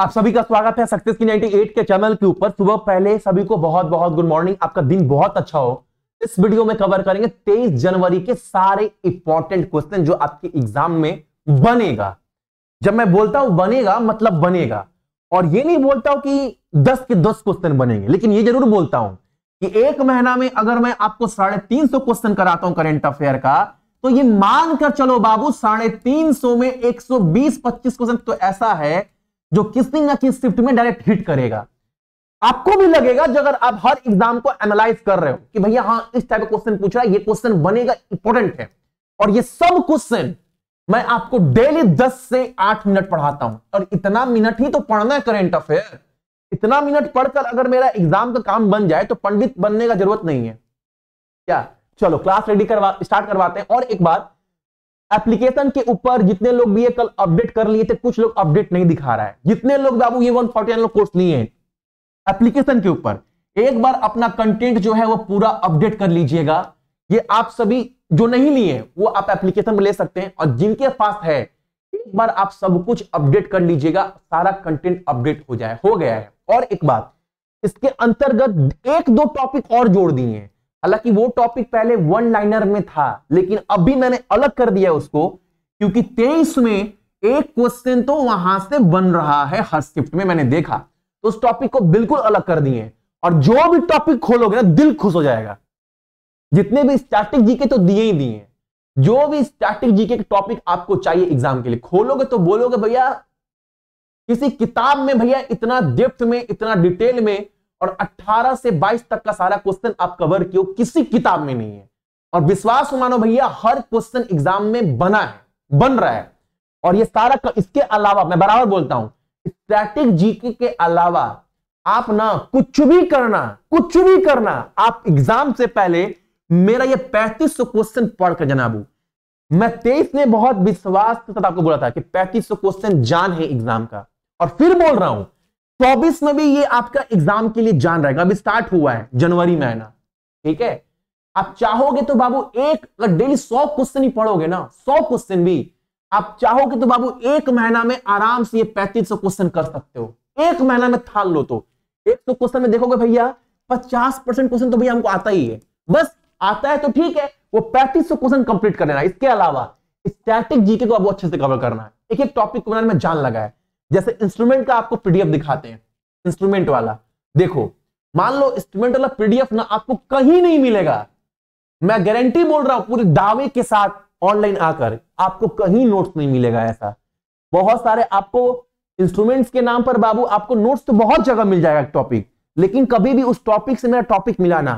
आप सभी का स्वागत है सक्सेस की 98 के चैनल के ऊपर सुबह पहले सभी को बहुत बहुत गुड मॉर्निंग आपका दिन बहुत अच्छा हो इस वीडियो में कवर करेंगे 23 जनवरी के सारे इंपॉर्टेंट क्वेश्चन जो आपके एग्जाम में बनेगा जब मैं बोलता हूं बनेगा मतलब बनेगा और ये नहीं बोलता हूं कि दस के दस क्वेश्चन बनेंगे लेकिन ये जरूर बोलता हूं कि एक महीना में अगर मैं आपको साढ़े तीन सौ क्वेश्चन कराता हूं करेंट अफेयर का तो ये मानकर चलो बाबू साढ़े तीन सौ में एक सौ बीस पच्चीस क्वेश्चन तो ऐसा है जो किसी ना किसी शिफ्ट में डायरेक्ट हिट करेगा आपको भी लगेगा जो अगर आप हर एग्जाम को एनालाइज कर रहे हो कि भैया हाँ इस टाइप का क्वेश्चन पूछ रहा है ये क्वेश्चन बनेगा इंपॉर्टेंट है और ये सब क्वेश्चन मैं आपको डेली दस से आठ मिनट पढ़ाता हूं और इतना मिनट ही तो पढ़ना है करेंट अफेयर इतना मिनट पढ़कर अगर मेरा एग्जाम का काम बन जाए तो पंडित बनने का जरूरत नहीं है क्या चलो क्लास रेडी करवा स्टार्ट करवाते हैं और एक बात एप्लीकेशन के ऊपर जितने लोग भी ये कल अपडेट कर लिए थे कुछ लोग अपडेट नहीं दिखा रहा है जितने लोग बाबू ये वन फोर्टी लोग कोर्स लिए हैं एप्लीकेशन के ऊपर एक बार अपना कंटेंट जो है वो पूरा अपडेट कर लीजिएगा ये आप सभी जो नहीं लिए वो आप एप्लीकेशन में ले सकते हैं और जिनके पास है एक बार आप सब कुछ अपडेट कर लीजिएगा सारा कंटेंट अपडेट हो जाए हो गया है और एक बात इसके अंतर्गत एक दो टॉपिक और जोड़ दिए हैं हालांकि वो टॉपिक पहले वन लाइनर में था लेकिन अभी मैंने अलग कर दिया उसको क्योंकि तेईस में एक क्वेश्चन तो वहां से बन रहा है हर शिफ्ट में मैंने देखा तो उस टॉपिक को बिल्कुल अलग कर दिए और जो भी टॉपिक खोलोगे ना दिल खुश हो जाएगा जितने भी स्टैटिक जीके तो दिए ही दिए जो भी स्टैटिक जीके टॉपिक आपको चाहिए एग्जाम के लिए खोलोगे तो बोलोगे भैया किसी किताब में भैया इतना डेप्थ में इतना डिटेल में और 18 से 22 तक का सारा क्वेश्चन आप कवर किए किसी किताब में नहीं है और विश्वास तो मानो भैया हर क्वेश्चन एग्जाम में बना है बन रहा है और ये सारा कर, इसके अलावा मैं बराबर बोलता हूं स्ट्रैटिक जीके के अलावा आप ना कुछ भी करना कुछ भी करना आप एग्जाम से पहले मेरा ये पैंतीस सौ क्वेश्चन पढ़कर जनाबू मैं तेईस ने बहुत विश्वास के साथ आपको बोला था कि पैंतीस सौ क्वेश्चन जान है एग्जाम का और फिर बोल रहा हूं चौबीस में भी ये आपका एग्जाम के लिए जान रहेगा अभी स्टार्ट हुआ है जनवरी महीना ठीक है आप चाहोगे तो बाबू एक डेली सौ क्वेश्चन ही पढ़ोगे ना सौ क्वेश्चन भी आप चाहोगे तो बाबू एक महीना में आराम से ये पैंतीस सौ क्वेश्चन कर सकते हो एक महीना में थाल लो तो एक सौ क्वेश्चन में देखोगे भैया पचास परसेंट क्वेश्चन तो भैया हमको आता ही है बस आता है तो ठीक है वो पैंतीस सौ क्वेश्चन कंप्लीट कर लेना इसके अलावा स्टैटिक जीके को आपको अच्छे से कवर करना है एक एक टॉपिक को बनाने में जान लगा है जैसे इंस्ट्रूमेंट का आपको पीडीएफ दिखाते हैं इंस्ट्रूमेंट वाला देखो मान लो इंस्ट्रूमेंट वाला पीडीएफ ना आपको कहीं नहीं मिलेगा मैं गारंटी बोल रहा हूं पूरे दावे के साथ ऑनलाइन आकर आपको कहीं नोट्स नहीं मिलेगा ऐसा बहुत सारे आपको इंस्ट्रूमेंट्स के नाम पर बाबू आपको नोट्स तो बहुत जगह मिल जाएगा टॉपिक लेकिन कभी भी उस टॉपिक से मेरा टॉपिक मिलाना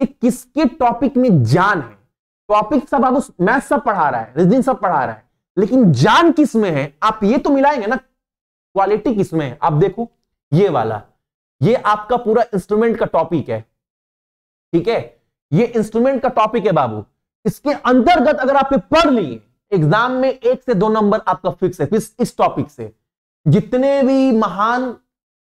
कि किसके टॉपिक में जान है टॉपिक सब बाबू मैथ सब पढ़ा रहा है रीजनिंग सब पढ़ा रहा है लेकिन जान किस में है आप ये तो मिलाएंगे ना क्वालिटी किसमें है आप देखो ये वाला ये आपका पूरा इंस्ट्रूमेंट का टॉपिक है ठीक है ये इंस्ट्रूमेंट का टॉपिक है बाबू इसके अंतर्गत अगर आपने पढ़ लिए एग्जाम में एक से दो नंबर आपका फिक्स है इस टॉपिक से जितने भी महान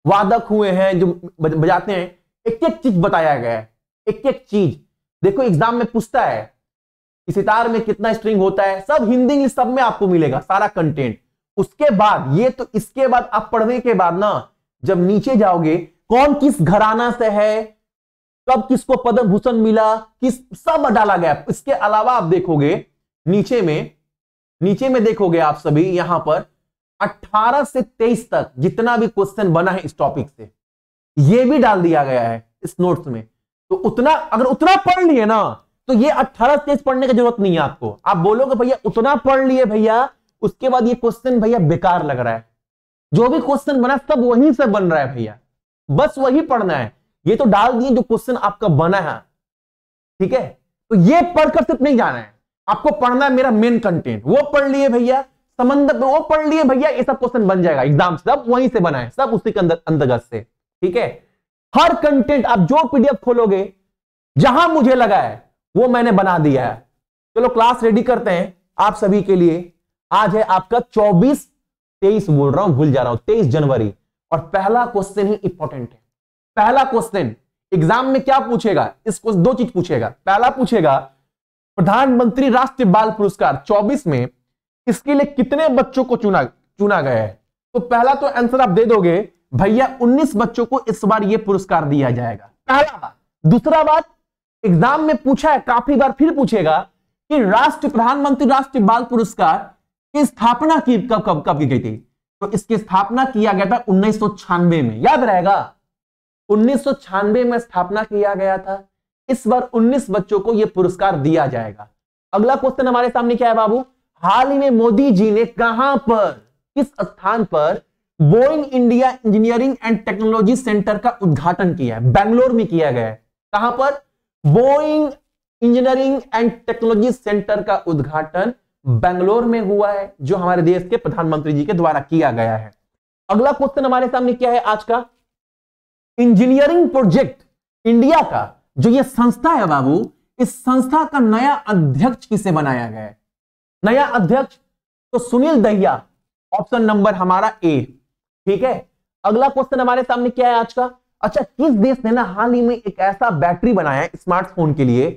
वादक हुए हैं जो बजाते हैं एक एक चीज बताया गया है एक एक चीज देखो एग्जाम में पूछता है सितार में कितना स्ट्रिंग होता है सब हिंदी इंग्लिश सब में आपको मिलेगा सारा कंटेंट उसके बाद ये तो इसके बाद आप पढ़ने के बाद ना जब नीचे जाओगे कौन किस घराना से है कब किसको पद्म भूषण मिला किस सब डाला गया इसके अलावा आप देखोगे नीचे में नीचे में देखोगे आप सभी यहां पर 18 से 23 तक जितना भी क्वेश्चन बना है इस टॉपिक से ये भी डाल दिया गया है इस नोट्स में तो उतना अगर उतना पढ़ लिए ना तो ये 18 से 23 पढ़ने की जरूरत नहीं है आपको आप बोलोगे भैया उतना पढ़ लिए भैया उसके बाद ये क्वेश्चन भैया बेकार लग रहा है जो भी क्वेश्चन बना सब वहीं से बन रहा है भैया बस वही पढ़ना है ये तो डाल दिए जो क्वेश्चन आपका बना है ठीक है तो ये पढ़कर सिर्फ नहीं जाना है आपको पढ़ना है मेरा मेन कंटेंट वो पढ़ लिए भैया समंदर वो पढ़ लिए भैया ये सब क्वेश्चन बन जाएगा एग्जाम सब वहीं से बना है सब उसी के अंदर अंतर्गत से ठीक है हर कंटेंट आप जो पीडीएफ खोलोगे जहां मुझे लगा है वो मैंने बना दिया है चलो क्लास रेडी करते हैं आप सभी के लिए आज है आपका चौबीस तेईस बोल रहा हूं भूल जा रहा हूं तेईस जनवरी और पहला क्वेश्चन ही इंपॉर्टेंट है पहला क्वेश्चन एग्जाम में क्या पूछेगा इसको दो चीज पूछेगा पहला पूछेगा प्रधानमंत्री राष्ट्रीय बाल पुरस्कार 24 में इसके लिए कितने बच्चों को चुना चुना गया है तो पहला तो आंसर आप दे दोगे भैया 19 बच्चों को इस बार यह पुरस्कार दिया जाएगा पहला बात दूसरा बात एग्जाम में पूछा है काफी बार फिर पूछेगा कि राष्ट्र प्रधानमंत्री राष्ट्रीय बाल पुरस्कार की स्थापना की कब कब कब की गई थी तो इसकी स्थापना किया गया था उन्नीस में याद रहेगा उन्नीस में स्थापना किया गया था इस बार 19 बच्चों को यह पुरस्कार दिया जाएगा अगला क्वेश्चन हमारे सामने क्या है बाबू हाल ही में मोदी जी ने कहां पर किस स्थान पर Boeing India engineering and technology centre का उद्घाटन किया है बेंगलोर में किया गया है कहां पर Boeing engineering and technology centre का उद्घाटन बेंगलोर में हुआ है जो हमारे देश के प्रधानमंत्री जी के द्वारा किया गया है अगला क्वेश्चन हमारे सामने क्या है आज का इंजीनियरिंग प्रोजेक्ट इंडिया का जो ये संस्था है बाबू इस संस्था का नया अध्यक्ष किसे बनाया गया है नया अध्यक्ष तो सुनील दहिया ऑप्शन नंबर हमारा ए ठीक है अगला क्वेश्चन हमारे सामने क्या है आज का अच्छा किस देश ने ना हाल ही में एक ऐसा बैटरी बनाया है स्मार्टफोन के लिए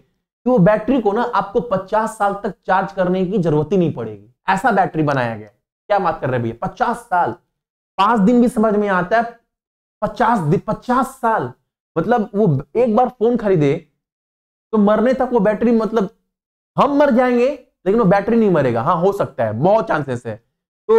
कि वो बैटरी को ना आपको 50 साल तक चार्ज करने की जरूरत ही नहीं पड़ेगी ऐसा बैटरी बनाया गया क्या बात कर रहे भैया पचास साल पांच दिन भी समझ में आता है पचास दिन पचास साल मतलब वो एक बार फोन खरीदे तो मरने तक वो बैटरी मतलब हम मर जाएंगे लेकिन वो बैटरी नहीं मरेगा हाँ हो सकता है बहुत चांसेस है तो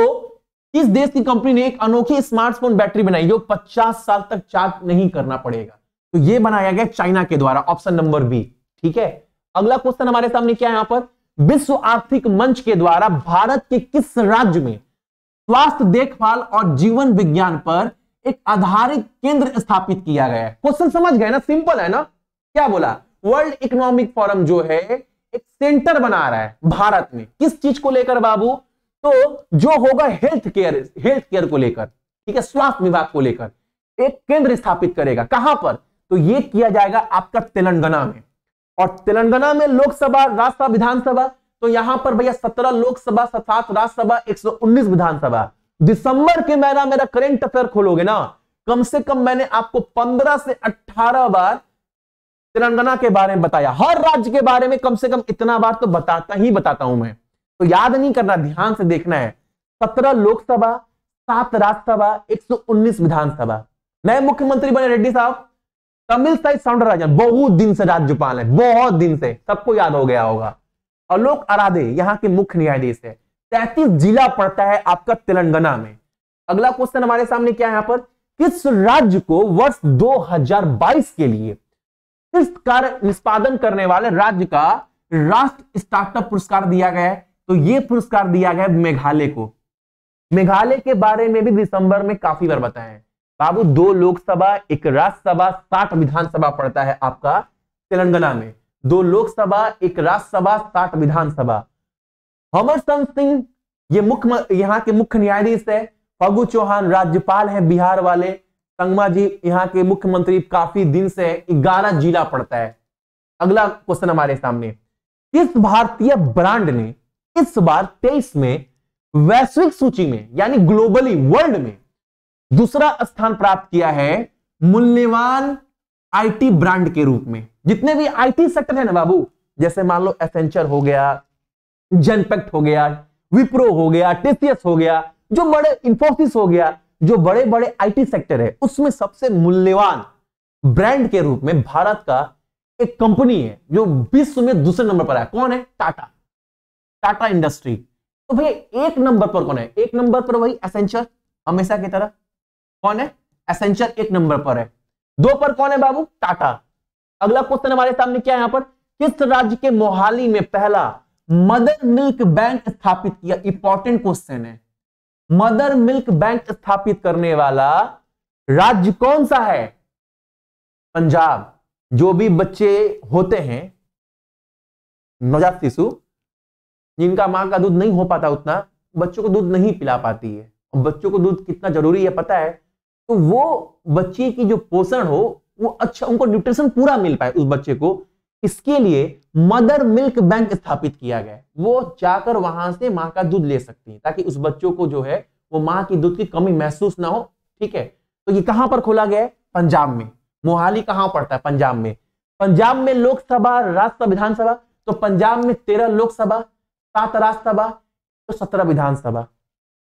इस देश की कंपनी ने एक अनोखी स्मार्टफोन बैटरी बनाई जो 50 साल तक चार्ज नहीं करना पड़ेगा तो ये बनाया गया चाइना के द्वारा ऑप्शन नंबर बी ठीक है अगला क्वेश्चन हमारे सामने क्या है यहां पर विश्व आर्थिक मंच के द्वारा भारत के किस राज्य में स्वास्थ्य देखभाल और जीवन विज्ञान पर एक आधारित केंद्र स्थापित किया गया है क्वेश्चन समझ गए ना सिंपल है ना क्या बोला वर्ल्ड इकोनॉमिक फोरम जो है एक सेंटर बना रहा है भारत में किस चीज को लेकर बाबू तो जो होगा हेल्थ केयर हेल्थ केयर को लेकर ठीक है स्वास्थ्य विभाग को लेकर एक केंद्र स्थापित करेगा कहां पर तो यह किया जाएगा आपका तेलंगाना में और तेलंगाना में लोकसभा राज्यसभा विधानसभा तो यहां पर भैया सत्रह लोकसभा सात राज्यसभा एक सौ उन्नीस विधानसभा दिसंबर के महीना मेरा करेंट अफेयर खोलोगे ना कम से कम मैंने आपको पंद्रह से अठारह बार तेलंगाना के बारे में बताया हर राज्य के बारे में कम से कम इतना बार तो बताता ही बताता हूं मैं तो याद नहीं करना ध्यान से देखना है सत्रह लोकसभा सात राज्यसभा एक सौ उन्नीस विधानसभा नए मुख्यमंत्री बने रेड्डी साहब तमिल साइज सौंदरराजन बहुत दिन से राज्यपाल है बहुत दिन से सबको याद हो गया होगा अलोक आराधे यहाँ के मुख्य न्यायाधीश है तैतीस जिला पड़ता है आपका तेलंगाना में अगला क्वेश्चन हमारे सामने क्या है यहाँ पर किस राज्य को वर्ष 2022 के लिए किस कार्य निष्पादन करने वाले राज्य का राष्ट्र स्टार्टअप पुरस्कार दिया गया है तो ये पुरस्कार दिया गया है मेघालय को मेघालय के बारे में भी दिसंबर में काफी बार बताया है बाबू दो लोकसभा एक राज्यसभा साठ विधानसभा पड़ता है आपका तेलंगाना में दो लोकसभा एक राज्यसभा साठ विधानसभा संत सिंह ये मुख्य यहाँ के मुख्य न्यायाधीश है फगू चौहान राज्यपाल है बिहार वाले संगमा जी यहाँ के मुख्यमंत्री काफी दिन से ग्यारह जिला पड़ता है अगला क्वेश्चन हमारे सामने किस भारतीय ब्रांड ने इस बार तेईस में वैश्विक सूची में यानी ग्लोबली वर्ल्ड में दूसरा स्थान प्राप्त किया है मूल्यवान आईटी ब्रांड के रूप में जितने भी आईटी सेक्टर है ना बाबू जैसे मान लो एसेंचर हो गया जनपेक्ट हो गया विप्रो हो गया टीसीएस हो गया जो बड़े इंफोसिस हो गया जो बड़े बड़े आईटी सेक्टर है उसमें सबसे मूल्यवान ब्रांड के रूप में भारत का एक कंपनी है जो विश्व में दूसरे नंबर पर है कौन है टाटा टाटा इंडस्ट्री तो भैया एक नंबर पर कौन है एक नंबर पर वही एसेंचर हमेशा की तरह कौन है एसेंचर एक नंबर पर है दो पर कौन है बाबू टाटा अगला क्वेश्चन हमारे सामने क्या है यहां पर किस राज्य के मोहाली में पहला मदर मिल्क बैंक स्थापित किया इंपॉर्टेंट क्वेश्चन है मदर मिल्क बैंक स्थापित करने वाला राज्य कौन सा है पंजाब जो भी बच्चे होते हैं नवजात शिशु जिनका मां का दूध नहीं हो पाता उतना बच्चों को दूध नहीं पिला पाती है बच्चों को दूध कितना जरूरी है पता है तो वो बच्चे की जो पोषण हो वो अच्छा उनको न्यूट्रिशन पूरा मिल पाए उस बच्चे को इसके लिए मदर मिल्क बैंक स्थापित किया गया वो जाकर वहां से माँ का दूध ले सकती है ताकि उस बच्चों को जो है वो माँ की दूध की कमी महसूस ना हो ठीक है तो ये कहां पर खोला गया है पंजाब में मोहाली कहां पड़ता है पंजाब में पंजाब में लोकसभा राज्यसभा विधानसभा तो पंजाब में तेरह लोकसभा सात राज्यसभा तो सत्रह विधानसभा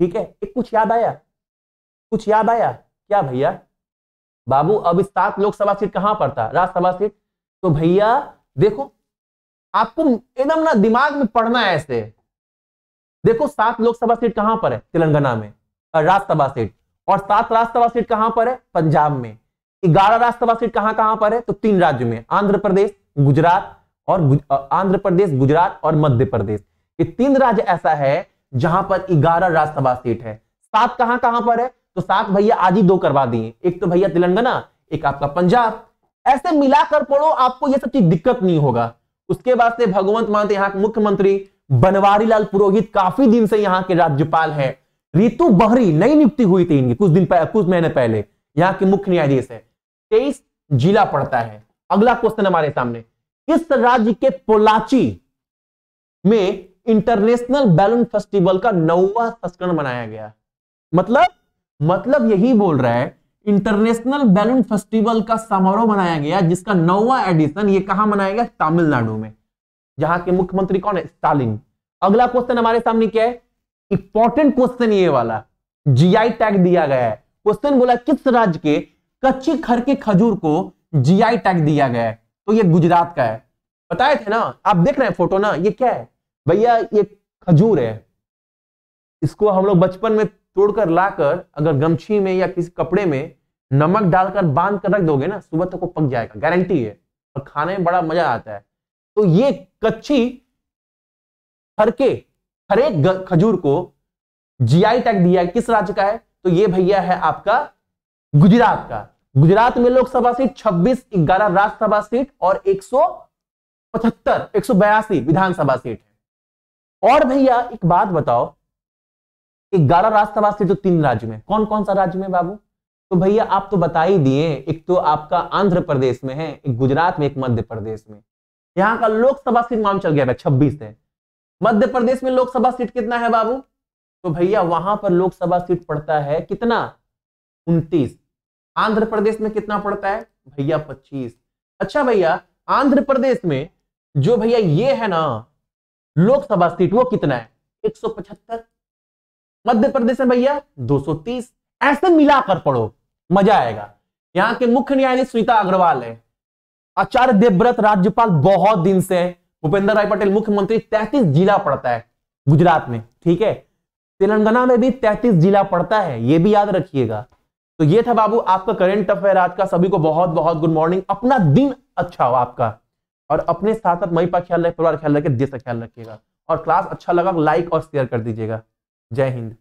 ठीक है एक कुछ याद आया कुछ याद आया क्या भैया बाबू अब सात लोकसभा सीट कहां पड़ता है राज्यसभा सीट तो भैया देखो आपको एकदम ना दिमाग में पढ़ना है ऐसे देखो सात लोकसभा सीट कहां पर है तेलंगाना में राज्यसभा सीट और सात राज्यसभा सीट कहां पर है पंजाब में ग्यारह राज्यसभा सीट कहां कहां पर है तो तीन राज्यों में आंध्र प्रदेश गुजरात और गुज, आंध्र प्रदेश गुजरात और मध्य प्रदेश ये तीन राज्य ऐसा है जहां पर ग्यारह राज्यसभा सीट है सात कहां कहां पर है तो सात भैया आज ही दो करवा दिए एक तो भैया तेलंगाना एक आपका पंजाब ऐसे मिलाकर पढ़ो आपको यह सब चीज दिक्कत नहीं होगा उसके बाद से भगवंत मान तो यहाँ के मुख्यमंत्री बनवारी लाल पुरोहित काफी दिन से यहाँ के राज्यपाल है रितु बहरी नई नियुक्ति हुई थी इनकी कुछ दिन कुछ महीने पहले यहाँ के मुख्य न्यायाधीश है तेईस जिला पड़ता है अगला क्वेश्चन हमारे सामने किस राज्य के पोलाची में इंटरनेशनल बैलून फेस्टिवल का नौवा संस्करण मनाया गया मतलब मतलब यही बोल रहा है इंटरनेशनल बैलून फेस्टिवल का समारोह मनाया गया जिसका नौवा एडिशन ये कहा मनाया गया तमिलनाडु में जहां के मुख्यमंत्री कौन है स्टालिन अगला क्वेश्चन हमारे सामने क्या है इंपॉर्टेंट क्वेश्चन ये वाला जीआई टैग दिया गया है क्वेश्चन बोला किस राज्य के कच्ची खर के खजूर को जीआई टैग दिया गया है तो ये गुजरात का है बताए थे ना आप देख रहे हैं फोटो ना ये क्या है भैया ये खजूर है इसको हम लोग बचपन में तोड़कर लाकर अगर गमछी में या किसी कपड़े में नमक डालकर बांध कर रख दोगे ना सुबह तक वो पक जाएगा गारंटी है और खाने में बड़ा मजा आता है तो ये कच्ची हरके हरे खजूर को जीआई टैग दिया है किस राज्य का है तो ये भैया है आपका गुजरात का गुजरात में लोकसभा सीट 26 ग्यारह राज्यसभा सीट और एक सौ विधानसभा सीट है और भैया एक बात बताओ ग्यारह राज्यसभा से जो तीन राज्य में कौन कौन सा राज्य में बाबू तो भैया आप तो बता ही दिए एक तो आपका आंध्र प्रदेश में है एक गुजरात में एक मध्य प्रदेश में यहाँ का लोकसभा सीट नाम चल गया है छब्बीस है मध्य प्रदेश में लोकसभा सीट कितना है बाबू तो भैया वहां पर लोकसभा सीट पड़ता है कितना उन्तीस आंध्र प्रदेश में कितना पड़ता है भैया पच्चीस अच्छा भैया आंध्र प्रदेश में जो भैया ये है ना लोकसभा सीट वो कितना है एक सौ पचहत्तर मध्य प्रदेश में भैया 230 ऐसे मिलाकर पढ़ो मजा आएगा यहाँ के मुख्य न्यायाधीश सुनीता अग्रवाल है आचार्य देवव्रत राज्यपाल बहुत दिन से भूपेंद्र राय पटेल मुख्यमंत्री तैतीस जिला पड़ता है गुजरात में ठीक है तेलंगाना में भी तैतीस जिला पड़ता है ये भी याद रखिएगा तो ये था बाबू आपका करंट अफेयर आज का सभी को बहुत बहुत गुड मॉर्निंग अपना दिन अच्छा हो आपका और अपने साथ साथ मई पर ख्याल रखें परिवार ख्याल रखे देश का ख्याल रखिएगा और क्लास अच्छा लगा लाइक और शेयर कर दीजिएगा जय हिंद